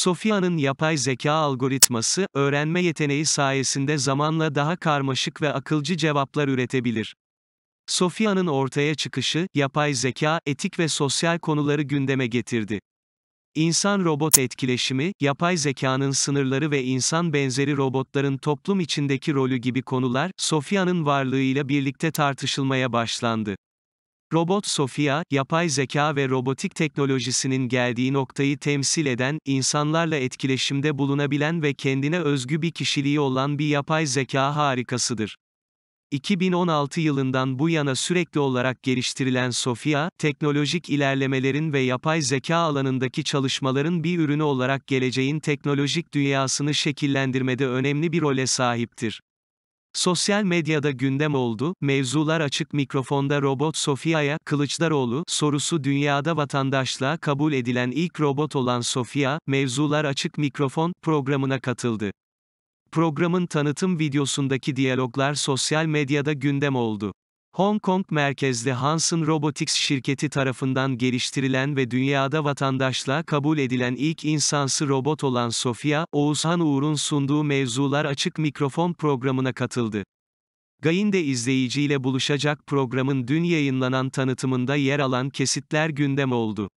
Sofia'nın yapay zeka algoritması, öğrenme yeteneği sayesinde zamanla daha karmaşık ve akılcı cevaplar üretebilir. Sofia'nın ortaya çıkışı, yapay zeka, etik ve sosyal konuları gündeme getirdi. İnsan-robot etkileşimi, yapay zekanın sınırları ve insan benzeri robotların toplum içindeki rolü gibi konular, Sofia'nın varlığıyla birlikte tartışılmaya başlandı. Robot Sofia, yapay zeka ve robotik teknolojisinin geldiği noktayı temsil eden, insanlarla etkileşimde bulunabilen ve kendine özgü bir kişiliği olan bir yapay zeka harikasıdır. 2016 yılından bu yana sürekli olarak geliştirilen Sofia, teknolojik ilerlemelerin ve yapay zeka alanındaki çalışmaların bir ürünü olarak geleceğin teknolojik dünyasını şekillendirmede önemli bir role sahiptir. Sosyal medyada gündem oldu, mevzular açık mikrofonda robot Sofia'ya, Kılıçdaroğlu, sorusu dünyada vatandaşlığa kabul edilen ilk robot olan Sofia, mevzular açık mikrofon, programına katıldı. Programın tanıtım videosundaki diyaloglar sosyal medyada gündem oldu. Hong Kong merkezli Hanson Robotics şirketi tarafından geliştirilen ve dünyada vatandaşlığa kabul edilen ilk insansı robot olan Sofia, Oğuzhan Uğur'un sunduğu Mevzular Açık Mikrofon programına katıldı. Gayinde izleyiciyle buluşacak programın dün yayınlanan tanıtımında yer alan kesitler gündem oldu.